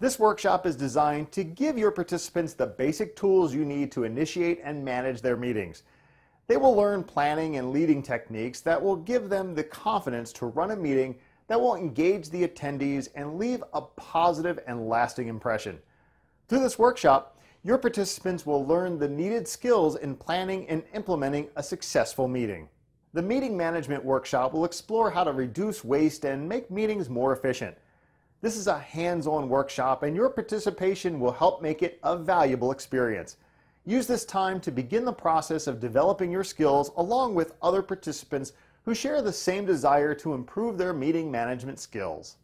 This workshop is designed to give your participants the basic tools you need to initiate and manage their meetings. They will learn planning and leading techniques that will give them the confidence to run a meeting that will engage the attendees and leave a positive and lasting impression. Through this workshop, your participants will learn the needed skills in planning and implementing a successful meeting. The meeting management workshop will explore how to reduce waste and make meetings more efficient. This is a hands-on workshop and your participation will help make it a valuable experience. Use this time to begin the process of developing your skills along with other participants who share the same desire to improve their meeting management skills.